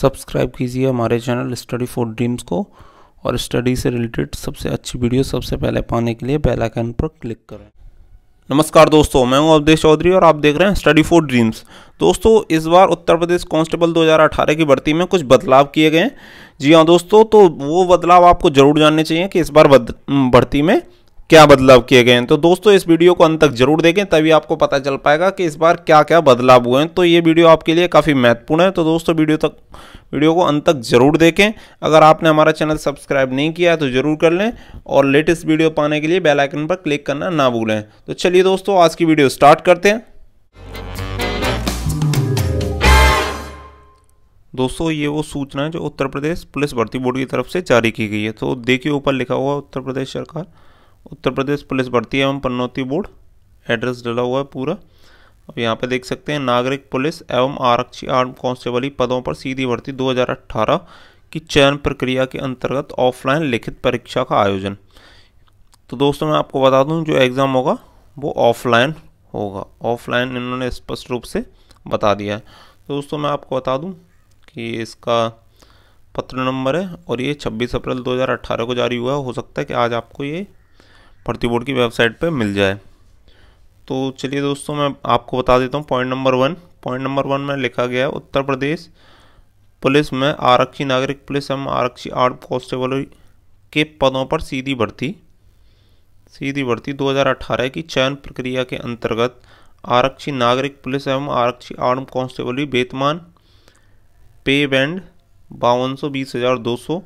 subscribe कीजिए हमारे channel study for dreams को और स्टडी से रिलेटेड सबसे अच्छी वीडियो सबसे पहले पाने के लिए बेल आइकन पर क्लिक करें नमस्कार दोस्तों मैं हूं अवधेश चौधरी और आप देख रहे हैं स्टडी फॉर ड्रीम्स दोस्तों इस बार उत्तर प्रदेश कांस्टेबल 2018 की भर्ती में कुछ बदलाव किए गए हैं जी हाँ दोस्तों तो वो बदलाव आपको जरूर जानने चाहिए कि इस बार भर्ती में क्या बदलाव किए गए हैं तो दोस्तों इस वीडियो को अंत तक जरूर देखें तभी आपको पता चल पाएगा कि इस बार क्या क्या बदलाव हुए हैं तो ये वीडियो आपके लिए काफ़ी महत्वपूर्ण है तो दोस्तों वीडियो तक वीडियो को अंत तक जरूर देखें अगर आपने हमारा चैनल सब्सक्राइब नहीं किया तो जरूर कर लें और लेटेस्ट वीडियो पाने के लिए बेलाइकन पर क्लिक करना ना भूलें तो चलिए दोस्तों आज की वीडियो स्टार्ट करते हैं दोस्तों ये वो सूचना है जो उत्तर प्रदेश पुलिस भर्ती बोर्ड की तरफ से जारी की गई है तो देखिए ऊपर लिखा हुआ उत्तर प्रदेश सरकार उत्तर प्रदेश पुलिस भर्ती एवं पन्नौती बोर्ड एड्रेस डला हुआ है पूरा अब यहाँ पे देख सकते हैं नागरिक पुलिस एवं आरक्षी आर्म कांस्टेबली पदों पर सीधी भर्ती 2018 की चयन प्रक्रिया के अंतर्गत ऑफलाइन लिखित परीक्षा का आयोजन तो दोस्तों मैं आपको बता दूँ जो एग्ज़ाम होगा वो ऑफलाइन होगा ऑफलाइन इन्होंने स्पष्ट रूप से बता दिया है दोस्तों मैं आपको बता दूँ कि इसका पत्र नंबर है और ये 26 अप्रैल 2018 को जारी हुआ है हो सकता है कि आज आपको ये भर्ती बोर्ड की वेबसाइट पे मिल जाए तो चलिए दोस्तों मैं आपको बता देता हूँ point number one point number one में लिखा गया है उत्तर प्रदेश पुलिस में आरक्षी नागरिक पुलिस एवं आरक्षी आर्म कांस्टेबल के पदों पर सीधी भर्ती सीधी भर्ती 2018 की चयन प्रक्रिया के अंतर्गत आरक्षी नागरिक पुलिस एवं आरक्षी आर्म कांस्टेबल वेतमान पे बैंड बावन सौ बीस हज़ार दो सौ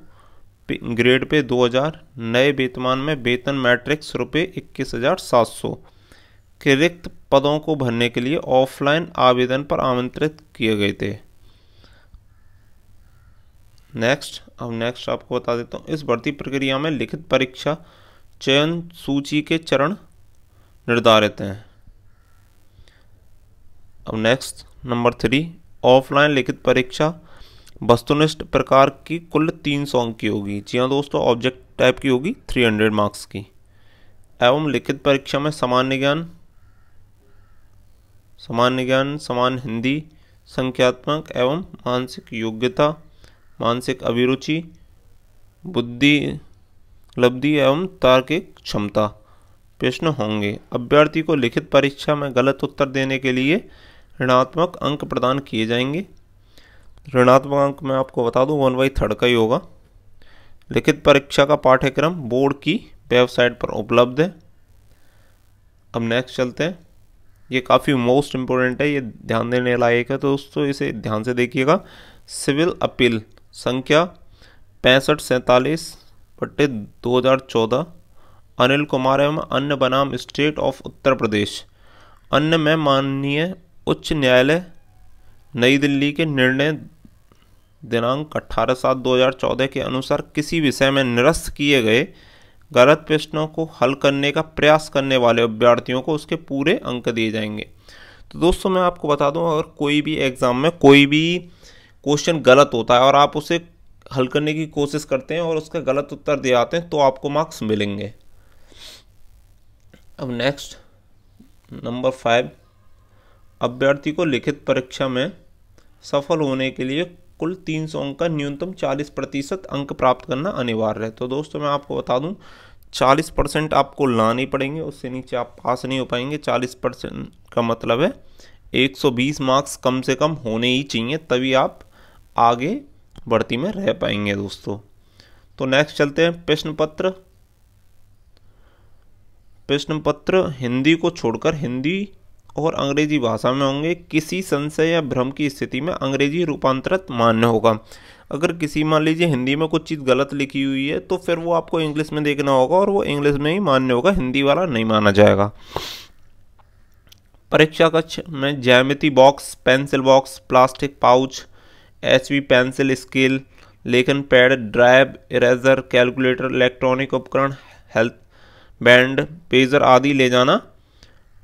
ग्रेड पे 2000 नए वेतमान में वेतन मैट्रिक्स रुपये इक्कीस हज़ार सात सौ के रिक्त पदों को भरने के लिए ऑफलाइन आवेदन पर आमंत्रित किए गए थे नेक्स्ट अब नेक्स्ट आपको बता देता हूँ इस भर्ती प्रक्रिया में लिखित परीक्षा चयन सूची के चरण निर्धारित हैं अब नेक्स्ट नंबर थ्री ऑफलाइन लिखित परीक्षा वस्तुनिष्ठ प्रकार की कुल तीन सॉन्ग की होगी जी हाँ दोस्तों ऑब्जेक्ट टाइप की होगी 300 मार्क्स की एवं लिखित परीक्षा में सामान्य ज्ञान सामान्य ज्ञान समान हिंदी संख्यात्मक एवं मानसिक योग्यता मानसिक अभिरुचि बुद्धि लब्धि एवं तार्किक क्षमता प्रश्न होंगे अभ्यर्थी को लिखित परीक्षा में गलत उत्तर देने के लिए ऋणात्मक अंक प्रदान किए जाएंगे ऋणात्मक अंक मैं आपको बता दूं वन बाई थर्ड का ही होगा लिखित परीक्षा का पाठ्यक्रम बोर्ड की वेबसाइट पर उपलब्ध है अब नेक्स्ट चलते हैं ये काफ़ी मोस्ट इम्पोर्टेंट है ये ध्यान देने लायक है तो दोस्तों इसे ध्यान से देखिएगा सिविल अपील संख्या पैंसठ सैंतालीस पट्टे दो हज़ार चौदह अनिल कुमार एवं अन्य बनाम स्टेट ऑफ उत्तर प्रदेश अन्य में माननीय उच्च न्यायालय नई दिल्ली के निर्णय दिनांक अट्ठारह सात दो हज़ार चौदह के अनुसार किसी विषय में निरस्त किए गए गलत प्रश्नों को हल करने का प्रयास करने वाले अभ्यर्थियों को उसके पूरे अंक दिए जाएंगे तो दोस्तों मैं आपको बता दूं अगर कोई भी एग्ज़ाम में कोई भी क्वेश्चन गलत होता है और आप उसे हल करने की कोशिश करते हैं और उसका गलत उत्तर दे आते हैं तो आपको मार्क्स मिलेंगे अब नेक्स्ट नंबर फाइव अभ्यर्थी को लिखित परीक्षा में सफल होने के लिए कुल तीन सौ अंक का न्यूनतम चालीस प्रतिशत अंक प्राप्त करना अनिवार्य है तो दोस्तों मैं आपको बता दूं चालीस परसेंट आपको लाने पड़ेंगे उससे नीचे आप पास नहीं हो पाएंगे चालीस परसेंट का मतलब है एक सौ बीस मार्क्स कम से कम होने ही चाहिए तभी आप आगे बढ़ती में रह पाएंगे दोस्तों तो नेक्स्ट चलते हैं प्रश्न पत्र प्रश्न पत्र हिंदी को छोड़कर हिंदी और अंग्रेजी भाषा में होंगे किसी संशय या भ्रम की स्थिति में अंग्रेजी रूपांतरित मान्य होगा अगर किसी मान लीजिए हिंदी में कुछ चीज़ गलत लिखी हुई है तो फिर वो आपको इंग्लिश में देखना होगा और वो इंग्लिश में ही मान्य होगा हिंदी वाला नहीं माना जाएगा परीक्षा कक्ष में जैमिति box pencil box plastic pouch H pencil scale लेखन pad drive eraser calculator electronic उपकरण हेल्थ बैंड पेजर आदि ले जाना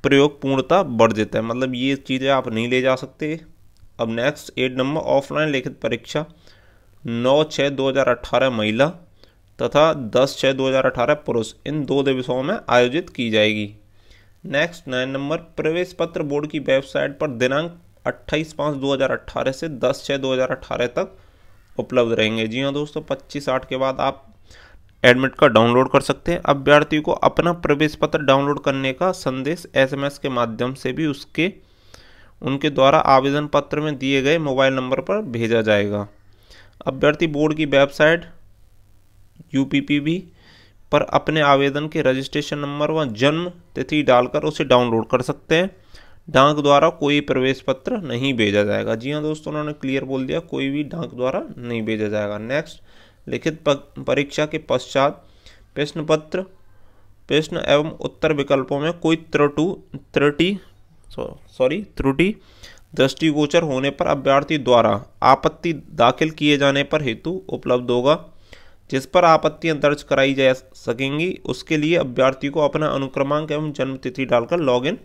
प्रयोग पूर्णता बढ़ जाता है मतलब ये चीज़ें आप नहीं ले जा सकते अब नेक्स्ट एट नंबर ऑफलाइन लिखित परीक्षा नौ छः दो हज़ार अट्ठारह महिला तथा दस छः दो हज़ार अठारह पुरुष इन दो दिवसों में आयोजित की जाएगी नेक्स्ट नाइन नंबर प्रवेश पत्र बोर्ड की वेबसाइट पर दिनांक अट्ठाईस पाँच दो हज़ार अट्ठारह से दस छः दो हज़ार अट्ठारह तक उपलब्ध रहेंगे जी हाँ दोस्तों पच्चीस आठ के बाद आप एडमिट कार्ड डाउनलोड कर सकते हैं अभ्यर्थी को अपना प्रवेश पत्र डाउनलोड करने का संदेश एसएमएस के माध्यम से भी उसके उनके द्वारा आवेदन पत्र में दिए गए मोबाइल नंबर पर भेजा जाएगा अभ्यर्थी बोर्ड की वेबसाइट यू पर अपने आवेदन के रजिस्ट्रेशन नंबर व जन्म तिथि डालकर उसे डाउनलोड कर सकते हैं डाक द्वारा कोई प्रवेश पत्र नहीं भेजा जाएगा जी हाँ दोस्तों उन्होंने क्लियर बोल दिया कोई भी डाक द्वारा नहीं भेजा जाएगा नेक्स्ट लिखित परीक्षा के पश्चात प्रश्न पत्र प्रश्न एवं उत्तर विकल्पों में कोई त्रुटु त्रुटि सॉरी त्रुटि दृष्टिगोचर होने पर अभ्यर्थी द्वारा आपत्ति दाखिल किए जाने पर हेतु उपलब्ध होगा जिस पर आपत्तियां दर्ज कराई जा सकेंगी उसके लिए अभ्यर्थी को अपना अनुक्रमांक एवं जन्म तिथि डालकर लॉगिन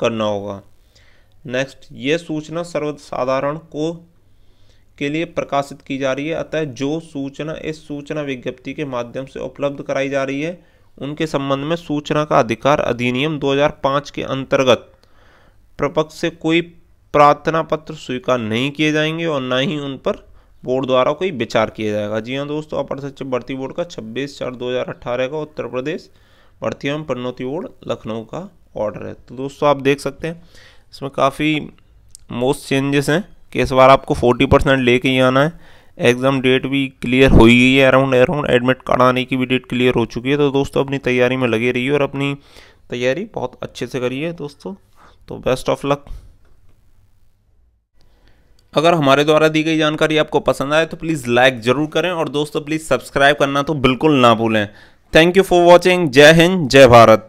करना होगा नेक्स्ट ये सूचना सर्वसाधारण को के लिए प्रकाशित की जा रही है अतः जो सूचना इस सूचना विज्ञप्ति के माध्यम से उपलब्ध कराई जा रही है उनके संबंध में सूचना का अधिकार अधिनियम 2005 के अंतर्गत प्रपक्ष से कोई प्रार्थना पत्र स्वीकार नहीं किए जाएंगे और ना ही उन पर बोर्ड द्वारा कोई विचार किया जाएगा जी हाँ दोस्तों अपर सचिव भर्ती बोर्ड का 26 चार 2018 का उत्तर प्रदेश भर्ती एवं पदोन्नति बोर्ड लखनऊ का ऑर्डर है तो दोस्तों आप देख सकते हैं इसमें काफ़ी मोस्ट चेंजेस हैं कि इस बार आपको फोर्टी परसेंट ले ही आना है एग्ज़ाम डेट भी क्लियर हो ही गई है अराउंड अराउंड एडमिट कार्ड आने की भी डेट क्लियर हो चुकी है तो दोस्तों अपनी तैयारी में लगे रहिए और अपनी तैयारी बहुत अच्छे से करिए दोस्तों तो बेस्ट ऑफ लक अगर हमारे द्वारा दी गई जानकारी आपको पसंद आए तो प्लीज़ लाइक ज़रूर करें और दोस्तों प्लीज़ सब्सक्राइब करना तो बिल्कुल ना भूलें थैंक यू फॉर वॉचिंग जय हिंद जय भारत